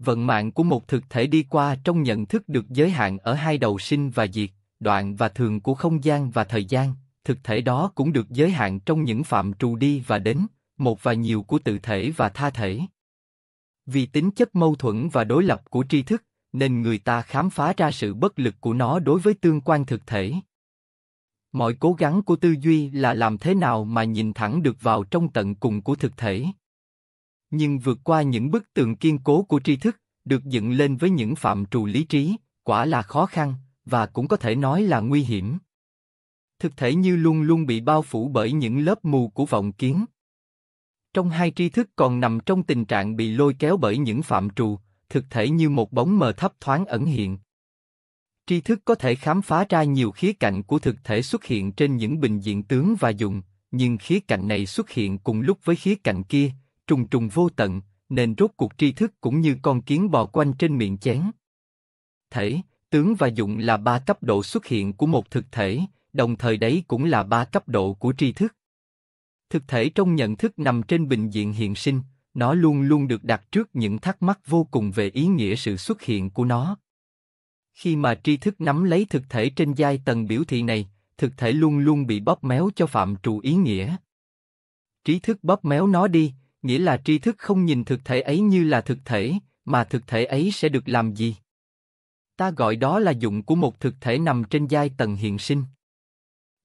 vận mạng của một thực thể đi qua trong nhận thức được giới hạn ở hai đầu sinh và diệt, đoạn và thường của không gian và thời gian, thực thể đó cũng được giới hạn trong những phạm trù đi và đến, một và nhiều của tự thể và tha thể. Vì tính chất mâu thuẫn và đối lập của tri thức, nên người ta khám phá ra sự bất lực của nó đối với tương quan thực thể. Mọi cố gắng của tư duy là làm thế nào mà nhìn thẳng được vào trong tận cùng của thực thể nhưng vượt qua những bức tường kiên cố của tri thức, được dựng lên với những phạm trù lý trí, quả là khó khăn và cũng có thể nói là nguy hiểm. Thực thể như luôn luôn bị bao phủ bởi những lớp mù của vọng kiến. Trong hai tri thức còn nằm trong tình trạng bị lôi kéo bởi những phạm trù, thực thể như một bóng mờ thấp thoáng ẩn hiện. Tri thức có thể khám phá ra nhiều khía cạnh của thực thể xuất hiện trên những bình diện tướng và dùng, nhưng khía cạnh này xuất hiện cùng lúc với khía cạnh kia, trùng trùng vô tận, nên rốt cuộc tri thức cũng như con kiến bò quanh trên miệng chén. Thể, tướng và dụng là ba cấp độ xuất hiện của một thực thể, đồng thời đấy cũng là ba cấp độ của tri thức. Thực thể trong nhận thức nằm trên bình diện hiện sinh, nó luôn luôn được đặt trước những thắc mắc vô cùng về ý nghĩa sự xuất hiện của nó. Khi mà tri thức nắm lấy thực thể trên giai tầng biểu thị này, thực thể luôn luôn bị bóp méo cho phạm trù ý nghĩa. Trí thức bóp méo nó đi, nghĩa là tri thức không nhìn thực thể ấy như là thực thể, mà thực thể ấy sẽ được làm gì? Ta gọi đó là dụng của một thực thể nằm trên giai tầng hiện sinh.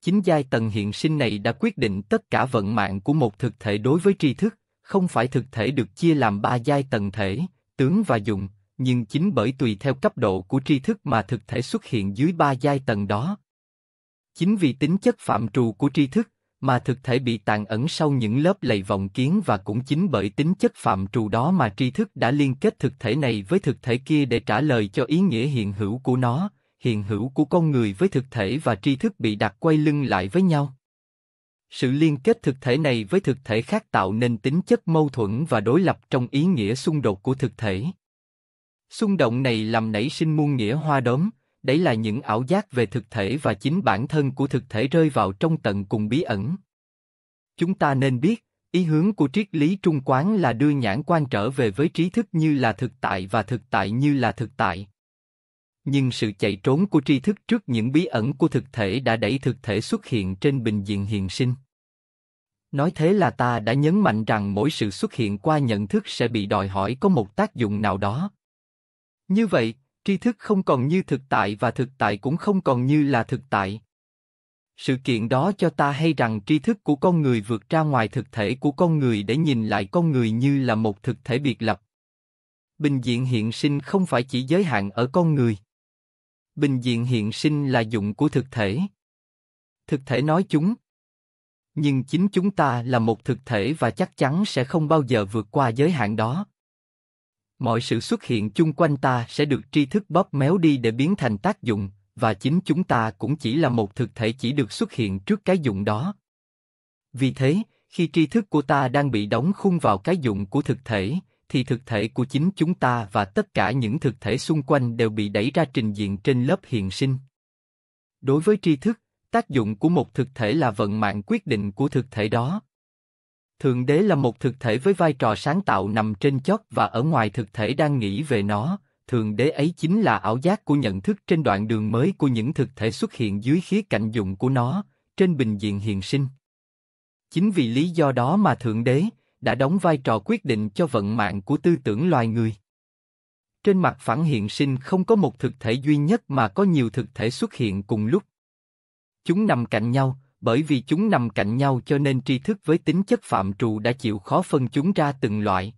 Chính giai tầng hiện sinh này đã quyết định tất cả vận mạng của một thực thể đối với tri thức, không phải thực thể được chia làm ba giai tầng thể, tướng và dụng, nhưng chính bởi tùy theo cấp độ của tri thức mà thực thể xuất hiện dưới ba giai tầng đó. Chính vì tính chất phạm trù của tri thức, mà thực thể bị tàn ẩn sau những lớp lầy vọng kiến và cũng chính bởi tính chất phạm trù đó mà tri thức đã liên kết thực thể này với thực thể kia để trả lời cho ý nghĩa hiện hữu của nó, hiện hữu của con người với thực thể và tri thức bị đặt quay lưng lại với nhau. Sự liên kết thực thể này với thực thể khác tạo nên tính chất mâu thuẫn và đối lập trong ý nghĩa xung đột của thực thể. Xung động này làm nảy sinh muôn nghĩa hoa đốm, đấy là những ảo giác về thực thể và chính bản thân của thực thể rơi vào trong tận cùng bí ẩn. Chúng ta nên biết, ý hướng của triết lý trung quán là đưa nhãn quan trở về với trí thức như là thực tại và thực tại như là thực tại. Nhưng sự chạy trốn của tri thức trước những bí ẩn của thực thể đã đẩy thực thể xuất hiện trên bình diện hiền sinh. Nói thế là ta đã nhấn mạnh rằng mỗi sự xuất hiện qua nhận thức sẽ bị đòi hỏi có một tác dụng nào đó. Như vậy, tri thức không còn như thực tại và thực tại cũng không còn như là thực tại sự kiện đó cho ta hay rằng tri thức của con người vượt ra ngoài thực thể của con người để nhìn lại con người như là một thực thể biệt lập bình diện hiện sinh không phải chỉ giới hạn ở con người bình diện hiện sinh là dụng của thực thể thực thể nói chúng nhưng chính chúng ta là một thực thể và chắc chắn sẽ không bao giờ vượt qua giới hạn đó mọi sự xuất hiện chung quanh ta sẽ được tri thức bóp méo đi để biến thành tác dụng và chính chúng ta cũng chỉ là một thực thể chỉ được xuất hiện trước cái dụng đó vì thế khi tri thức của ta đang bị đóng khung vào cái dụng của thực thể thì thực thể của chính chúng ta và tất cả những thực thể xung quanh đều bị đẩy ra trình diện trên lớp hiện sinh đối với tri thức tác dụng của một thực thể là vận mạng quyết định của thực thể đó Thượng đế là một thực thể với vai trò sáng tạo nằm trên chót và ở ngoài thực thể đang nghĩ về nó, thượng đế ấy chính là ảo giác của nhận thức trên đoạn đường mới của những thực thể xuất hiện dưới khía cạnh dụng của nó, trên bình diện hiền sinh. Chính vì lý do đó mà thượng đế đã đóng vai trò quyết định cho vận mạng của tư tưởng loài người. Trên mặt phản hiện sinh không có một thực thể duy nhất mà có nhiều thực thể xuất hiện cùng lúc. Chúng nằm cạnh nhau, bởi vì chúng nằm cạnh nhau cho nên tri thức với tính chất phạm trù đã chịu khó phân chúng ra từng loại.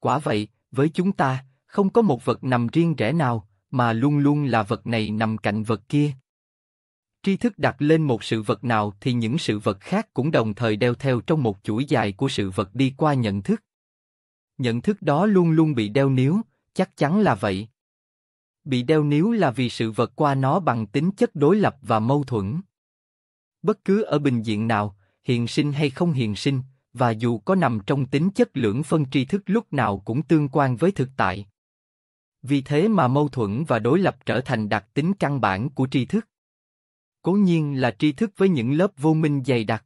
Quả vậy, với chúng ta, không có một vật nằm riêng rẽ nào, mà luôn luôn là vật này nằm cạnh vật kia. Tri thức đặt lên một sự vật nào thì những sự vật khác cũng đồng thời đeo theo trong một chuỗi dài của sự vật đi qua nhận thức. Nhận thức đó luôn luôn bị đeo níu, chắc chắn là vậy. Bị đeo níu là vì sự vật qua nó bằng tính chất đối lập và mâu thuẫn bất cứ ở bình diện nào, hiền sinh hay không hiền sinh, và dù có nằm trong tính chất lưỡng phân tri thức lúc nào cũng tương quan với thực tại. Vì thế mà mâu thuẫn và đối lập trở thành đặc tính căn bản của tri thức. Cố nhiên là tri thức với những lớp vô minh dày đặc.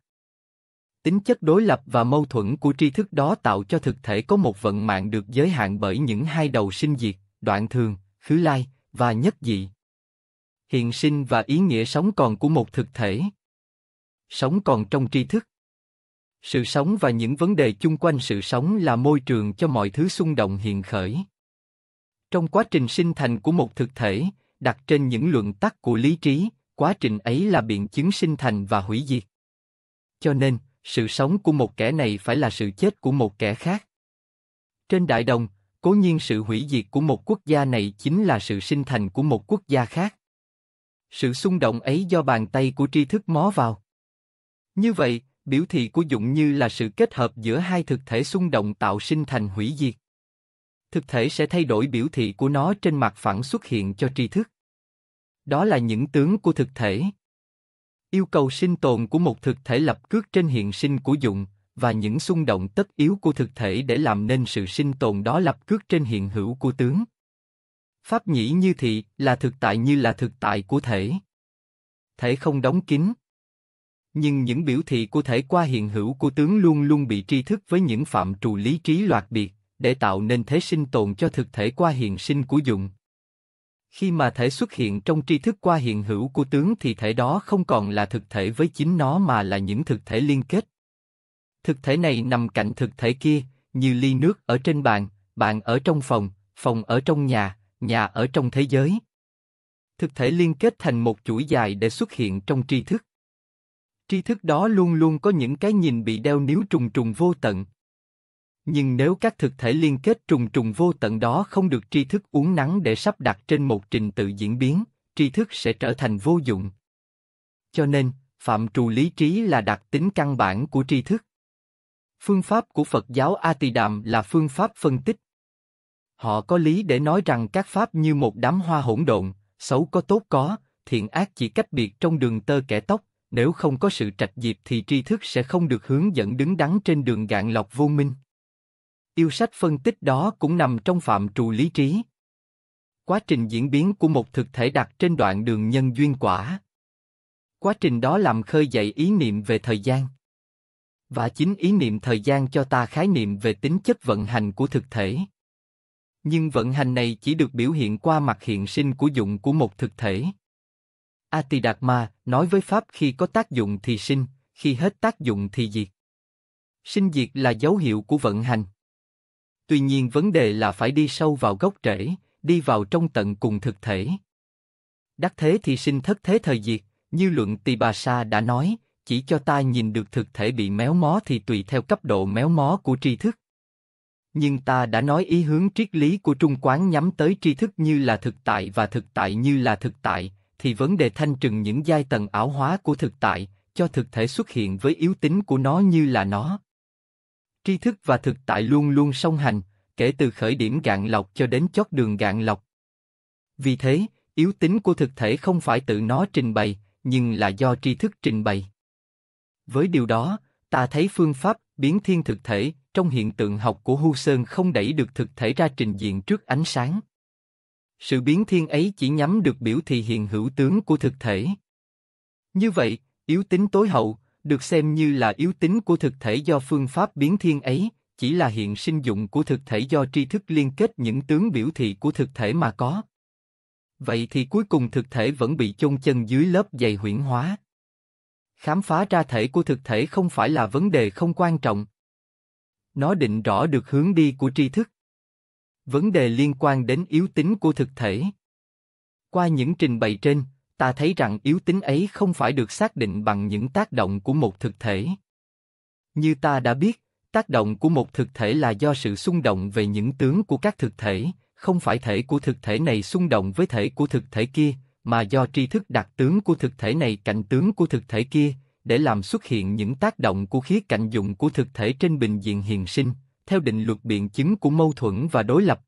Tính chất đối lập và mâu thuẫn của tri thức đó tạo cho thực thể có một vận mạng được giới hạn bởi những hai đầu sinh diệt, đoạn thường, khứ lai, và nhất dị. Hiện sinh và ý nghĩa sống còn của một thực thể sống còn trong tri thức. Sự sống và những vấn đề chung quanh sự sống là môi trường cho mọi thứ xung động hiện khởi. Trong quá trình sinh thành của một thực thể, đặt trên những luận tắc của lý trí, quá trình ấy là biện chứng sinh thành và hủy diệt. Cho nên, sự sống của một kẻ này phải là sự chết của một kẻ khác. Trên đại đồng, cố nhiên sự hủy diệt của một quốc gia này chính là sự sinh thành của một quốc gia khác. Sự xung động ấy do bàn tay của tri thức mó vào. Như vậy, biểu thị của Dụng Như là sự kết hợp giữa hai thực thể xung động tạo sinh thành hủy diệt. Thực thể sẽ thay đổi biểu thị của nó trên mặt phẳng xuất hiện cho tri thức. Đó là những tướng của thực thể. Yêu cầu sinh tồn của một thực thể lập cước trên hiện sinh của Dụng và những xung động tất yếu của thực thể để làm nên sự sinh tồn đó lập cước trên hiện hữu của tướng. Pháp nhĩ như thị là thực tại như là thực tại của thể. Thể không đóng kín nhưng những biểu thị của thể qua hiện hữu của tướng luôn luôn bị tri thức với những phạm trù lý trí loạt biệt, để tạo nên thế sinh tồn cho thực thể qua hiện sinh của dụng. Khi mà thể xuất hiện trong tri thức qua hiện hữu của tướng thì thể đó không còn là thực thể với chính nó mà là những thực thể liên kết. Thực thể này nằm cạnh thực thể kia, như ly nước ở trên bàn, bàn ở trong phòng, phòng ở trong nhà, nhà ở trong thế giới. Thực thể liên kết thành một chuỗi dài để xuất hiện trong tri thức tri thức đó luôn luôn có những cái nhìn bị đeo níu trùng trùng vô tận. Nhưng nếu các thực thể liên kết trùng trùng vô tận đó không được tri thức uốn nắn để sắp đặt trên một trình tự diễn biến, tri thức sẽ trở thành vô dụng. Cho nên, phạm trù lý trí là đặc tính căn bản của tri thức. Phương pháp của Phật giáo A Tỳ Đàm là phương pháp phân tích. Họ có lý để nói rằng các pháp như một đám hoa hỗn độn, xấu có tốt có, thiện ác chỉ cách biệt trong đường tơ kẻ tóc, nếu không có sự trạch diệp thì tri thức sẽ không được hướng dẫn đứng đắn trên đường gạn lọc vô minh. Yêu sách phân tích đó cũng nằm trong phạm trù lý trí. Quá trình diễn biến của một thực thể đặt trên đoạn đường nhân duyên quả. Quá trình đó làm khơi dậy ý niệm về thời gian. Và chính ý niệm thời gian cho ta khái niệm về tính chất vận hành của thực thể. Nhưng vận hành này chỉ được biểu hiện qua mặt hiện sinh của dụng của một thực thể. Atidagma nói với Pháp khi có tác dụng thì sinh, khi hết tác dụng thì diệt. Sinh diệt là dấu hiệu của vận hành. Tuy nhiên vấn đề là phải đi sâu vào gốc rễ, đi vào trong tận cùng thực thể. Đắc thế thì sinh thất thế thời diệt, như luận tì Bà Sa đã nói, chỉ cho ta nhìn được thực thể bị méo mó thì tùy theo cấp độ méo mó của tri thức. Nhưng ta đã nói ý hướng triết lý của Trung Quán nhắm tới tri thức như là thực tại và thực tại như là thực tại, thì vấn đề thanh trừng những giai tầng ảo hóa của thực tại, cho thực thể xuất hiện với yếu tính của nó như là nó. Tri thức và thực tại luôn luôn song hành, kể từ khởi điểm gạn lọc cho đến chót đường gạn lọc. Vì thế, yếu tính của thực thể không phải tự nó trình bày, nhưng là do tri thức trình bày. Với điều đó, ta thấy phương pháp biến thiên thực thể trong hiện tượng học của Hu Sơn không đẩy được thực thể ra trình diện trước ánh sáng. Sự biến thiên ấy chỉ nhắm được biểu thị hiện hữu tướng của thực thể. Như vậy, yếu tính tối hậu, được xem như là yếu tính của thực thể do phương pháp biến thiên ấy, chỉ là hiện sinh dụng của thực thể do tri thức liên kết những tướng biểu thị của thực thể mà có. Vậy thì cuối cùng thực thể vẫn bị chôn chân dưới lớp dày huyễn hóa. Khám phá ra thể của thực thể không phải là vấn đề không quan trọng. Nó định rõ được hướng đi của tri thức vấn đề liên quan đến yếu tính của thực thể. Qua những trình bày trên, ta thấy rằng yếu tính ấy không phải được xác định bằng những tác động của một thực thể. Như ta đã biết, tác động của một thực thể là do sự xung động về những tướng của các thực thể, không phải thể của thực thể này xung động với thể của thực thể kia, mà do tri thức đặt tướng của thực thể này cạnh tướng của thực thể kia, để làm xuất hiện những tác động của khía cạnh dụng của thực thể trên bình diện hiền sinh, theo định luật biện chứng của mâu thuẫn và đối lập.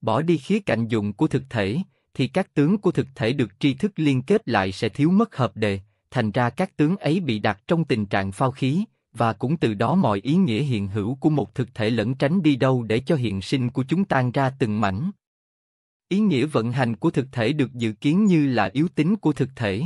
Bỏ đi khía cạnh dụng của thực thể, thì các tướng của thực thể được tri thức liên kết lại sẽ thiếu mất hợp đề, thành ra các tướng ấy bị đặt trong tình trạng phao khí, và cũng từ đó mọi ý nghĩa hiện hữu của một thực thể lẫn tránh đi đâu để cho hiện sinh của chúng tan ra từng mảnh. Ý nghĩa vận hành của thực thể được dự kiến như là yếu tính của thực thể.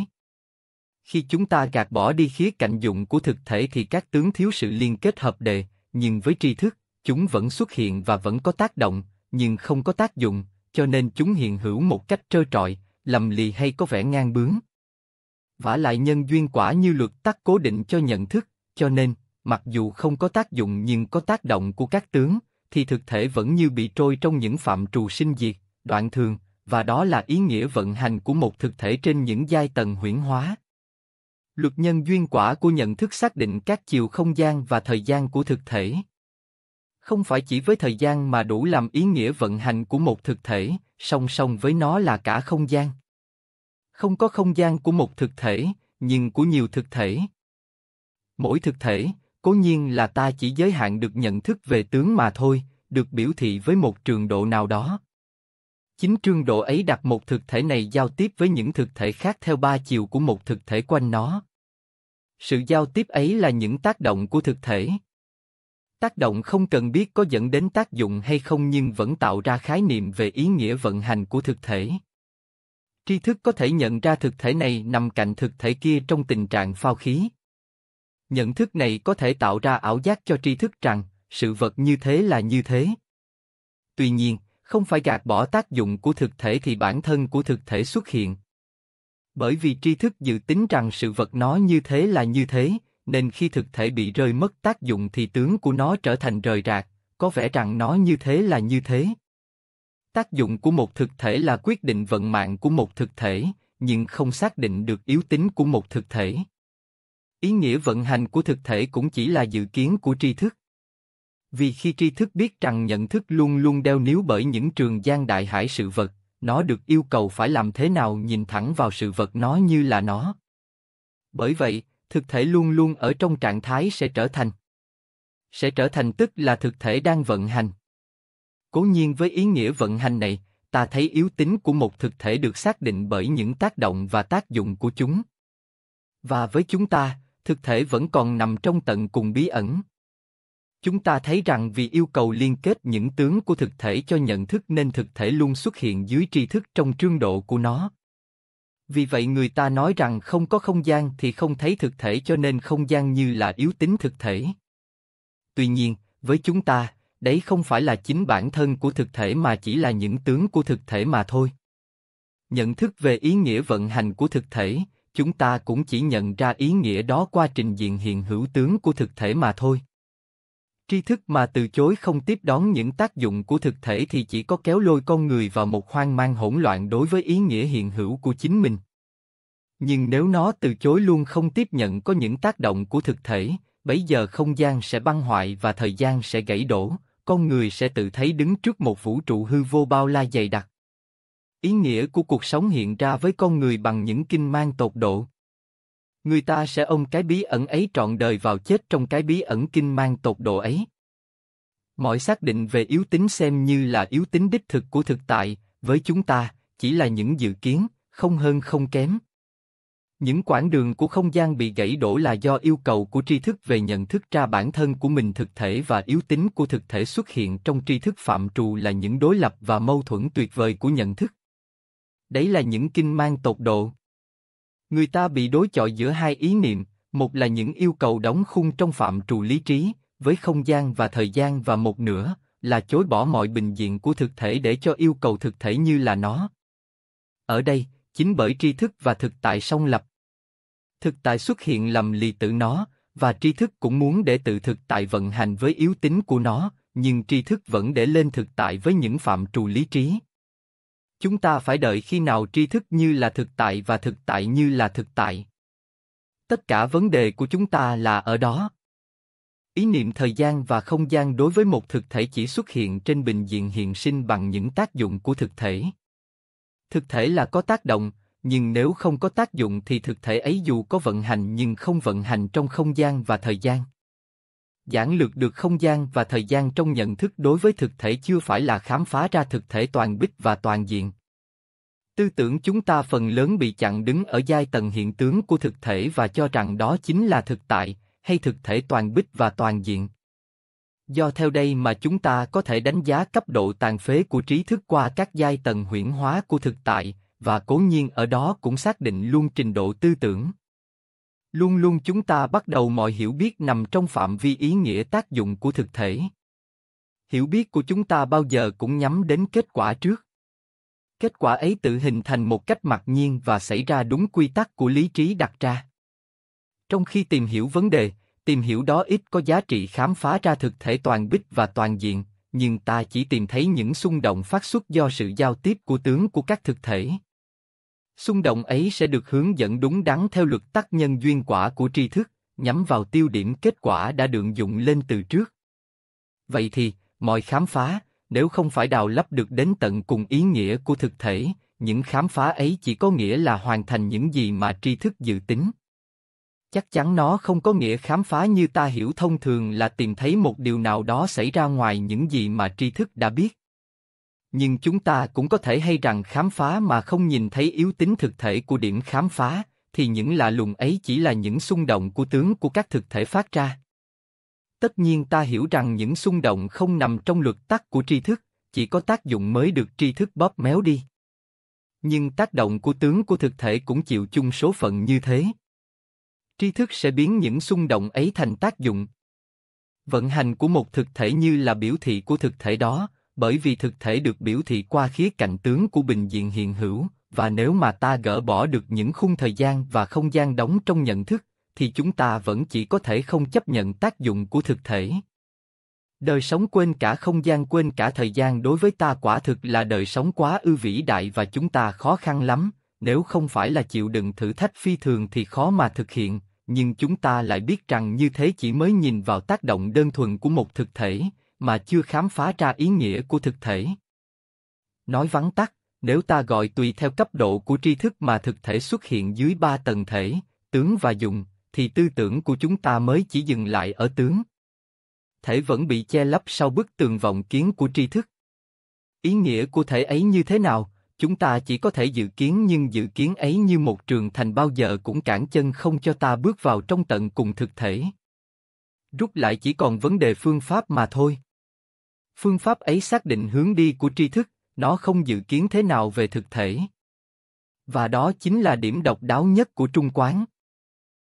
Khi chúng ta gạt bỏ đi khía cạnh dụng của thực thể thì các tướng thiếu sự liên kết hợp đề, nhưng với tri thức, chúng vẫn xuất hiện và vẫn có tác động, nhưng không có tác dụng, cho nên chúng hiện hữu một cách trơ trọi, lầm lì hay có vẻ ngang bướng. Vả lại nhân duyên quả như luật tắc cố định cho nhận thức, cho nên, mặc dù không có tác dụng nhưng có tác động của các tướng, thì thực thể vẫn như bị trôi trong những phạm trù sinh diệt, đoạn thường, và đó là ý nghĩa vận hành của một thực thể trên những giai tầng huyển hóa. Luật nhân duyên quả của nhận thức xác định các chiều không gian và thời gian của thực thể. Không phải chỉ với thời gian mà đủ làm ý nghĩa vận hành của một thực thể, song song với nó là cả không gian. Không có không gian của một thực thể, nhưng của nhiều thực thể. Mỗi thực thể, cố nhiên là ta chỉ giới hạn được nhận thức về tướng mà thôi, được biểu thị với một trường độ nào đó. Chính trường độ ấy đặt một thực thể này giao tiếp với những thực thể khác theo ba chiều của một thực thể quanh nó. Sự giao tiếp ấy là những tác động của thực thể. Tác động không cần biết có dẫn đến tác dụng hay không nhưng vẫn tạo ra khái niệm về ý nghĩa vận hành của thực thể. Tri thức có thể nhận ra thực thể này nằm cạnh thực thể kia trong tình trạng phao khí. Nhận thức này có thể tạo ra ảo giác cho tri thức rằng sự vật như thế là như thế. Tuy nhiên, không phải gạt bỏ tác dụng của thực thể thì bản thân của thực thể xuất hiện. Bởi vì tri thức dự tính rằng sự vật nó như thế là như thế, nên khi thực thể bị rơi mất tác dụng thì tướng của nó trở thành rời rạc, có vẻ rằng nó như thế là như thế. Tác dụng của một thực thể là quyết định vận mạng của một thực thể, nhưng không xác định được yếu tính của một thực thể. Ý nghĩa vận hành của thực thể cũng chỉ là dự kiến của tri thức. Vì khi tri thức biết rằng nhận thức luôn luôn đeo níu bởi những trường gian đại hải sự vật, nó được yêu cầu phải làm thế nào nhìn thẳng vào sự vật nó như là nó. Bởi vậy, thực thể luôn luôn ở trong trạng thái sẽ trở thành. Sẽ trở thành tức là thực thể đang vận hành. Cố nhiên với ý nghĩa vận hành này, ta thấy yếu tính của một thực thể được xác định bởi những tác động và tác dụng của chúng. Và với chúng ta, thực thể vẫn còn nằm trong tận cùng bí ẩn, Chúng ta thấy rằng vì yêu cầu liên kết những tướng của thực thể cho nhận thức nên thực thể luôn xuất hiện dưới tri thức trong trương độ của nó. Vì vậy người ta nói rằng không có không gian thì không thấy thực thể cho nên không gian như là yếu tính thực thể. Tuy nhiên, với chúng ta, đấy không phải là chính bản thân của thực thể mà chỉ là những tướng của thực thể mà thôi. Nhận thức về ý nghĩa vận hành của thực thể, chúng ta cũng chỉ nhận ra ý nghĩa đó qua trình diện hiện hữu tướng của thực thể mà thôi tri thức mà từ chối không tiếp đón những tác dụng của thực thể thì chỉ có kéo lôi con người vào một hoang mang hỗn loạn đối với ý nghĩa hiện hữu của chính mình. Nhưng nếu nó từ chối luôn không tiếp nhận có những tác động của thực thể, bấy giờ không gian sẽ băng hoại và thời gian sẽ gãy đổ, con người sẽ tự thấy đứng trước một vũ trụ hư vô bao la dày đặc. Ý nghĩa của cuộc sống hiện ra với con người bằng những kinh mang tột độ người ta sẽ ôm cái bí ẩn ấy trọn đời vào chết trong cái bí ẩn kinh mang tột độ ấy. Mọi xác định về yếu tính xem như là yếu tính đích thực của thực tại, với chúng ta, chỉ là những dự kiến, không hơn không kém. Những quãng đường của không gian bị gãy đổ là do yêu cầu của tri thức về nhận thức ra bản thân của mình thực thể và yếu tính của thực thể xuất hiện trong tri thức phạm trù là những đối lập và mâu thuẫn tuyệt vời của nhận thức. Đấy là những kinh mang tột độ Người ta bị đối chọi giữa hai ý niệm, một là những yêu cầu đóng khung trong phạm trù lý trí, với không gian và thời gian và một nửa là chối bỏ mọi bình diện của thực thể để cho yêu cầu thực thể như là nó. Ở đây, chính bởi tri thức và thực tại song lập. Thực tại xuất hiện lầm lì tự nó, và tri thức cũng muốn để tự thực tại vận hành với yếu tính của nó, nhưng tri thức vẫn để lên thực tại với những phạm trù lý trí. Chúng ta phải đợi khi nào tri thức như là thực tại và thực tại như là thực tại. Tất cả vấn đề của chúng ta là ở đó. Ý niệm thời gian và không gian đối với một thực thể chỉ xuất hiện trên bình diện hiện sinh bằng những tác dụng của thực thể. Thực thể là có tác động, nhưng nếu không có tác dụng thì thực thể ấy dù có vận hành nhưng không vận hành trong không gian và thời gian giản lược được không gian và thời gian trong nhận thức đối với thực thể chưa phải là khám phá ra thực thể toàn bích và toàn diện. Tư tưởng chúng ta phần lớn bị chặn đứng ở giai tầng hiện tướng của thực thể và cho rằng đó chính là thực tại, hay thực thể toàn bích và toàn diện. Do theo đây mà chúng ta có thể đánh giá cấp độ tàn phế của trí thức qua các giai tầng huyển hóa của thực tại, và cố nhiên ở đó cũng xác định luôn trình độ tư tưởng. Luôn luôn chúng ta bắt đầu mọi hiểu biết nằm trong phạm vi ý nghĩa tác dụng của thực thể. Hiểu biết của chúng ta bao giờ cũng nhắm đến kết quả trước. Kết quả ấy tự hình thành một cách mặc nhiên và xảy ra đúng quy tắc của lý trí đặt ra. Trong khi tìm hiểu vấn đề, tìm hiểu đó ít có giá trị khám phá ra thực thể toàn bích và toàn diện, nhưng ta chỉ tìm thấy những xung động phát xuất do sự giao tiếp của tướng của các thực thể. Xung động ấy sẽ được hướng dẫn đúng đắn theo luật tác nhân duyên quả của tri thức, nhắm vào tiêu điểm kết quả đã được dụng lên từ trước. Vậy thì, mọi khám phá, nếu không phải đào lấp được đến tận cùng ý nghĩa của thực thể, những khám phá ấy chỉ có nghĩa là hoàn thành những gì mà tri thức dự tính. Chắc chắn nó không có nghĩa khám phá như ta hiểu thông thường là tìm thấy một điều nào đó xảy ra ngoài những gì mà tri thức đã biết nhưng chúng ta cũng có thể hay rằng khám phá mà không nhìn thấy yếu tính thực thể của điểm khám phá, thì những lạ lùng ấy chỉ là những xung động của tướng của các thực thể phát ra. Tất nhiên ta hiểu rằng những xung động không nằm trong luật tắc của tri thức, chỉ có tác dụng mới được tri thức bóp méo đi. Nhưng tác động của tướng của thực thể cũng chịu chung số phận như thế. Tri thức sẽ biến những xung động ấy thành tác dụng. Vận hành của một thực thể như là biểu thị của thực thể đó, bởi vì thực thể được biểu thị qua khía cạnh tướng của bình diện hiện hữu, và nếu mà ta gỡ bỏ được những khung thời gian và không gian đóng trong nhận thức, thì chúng ta vẫn chỉ có thể không chấp nhận tác dụng của thực thể. Đời sống quên cả không gian quên cả thời gian đối với ta quả thực là đời sống quá ư vĩ đại và chúng ta khó khăn lắm, nếu không phải là chịu đựng thử thách phi thường thì khó mà thực hiện, nhưng chúng ta lại biết rằng như thế chỉ mới nhìn vào tác động đơn thuần của một thực thể, mà chưa khám phá ra ý nghĩa của thực thể. Nói vắn tắt, nếu ta gọi tùy theo cấp độ của tri thức mà thực thể xuất hiện dưới ba tầng thể, tướng và dùng, thì tư tưởng của chúng ta mới chỉ dừng lại ở tướng. Thể vẫn bị che lấp sau bức tường vọng kiến của tri thức. Ý nghĩa của thể ấy như thế nào, chúng ta chỉ có thể dự kiến nhưng dự kiến ấy như một trường thành bao giờ cũng cản chân không cho ta bước vào trong tận cùng thực thể. Rút lại chỉ còn vấn đề phương pháp mà thôi. Phương pháp ấy xác định hướng đi của tri thức, nó không dự kiến thế nào về thực thể. Và đó chính là điểm độc đáo nhất của Trung Quán.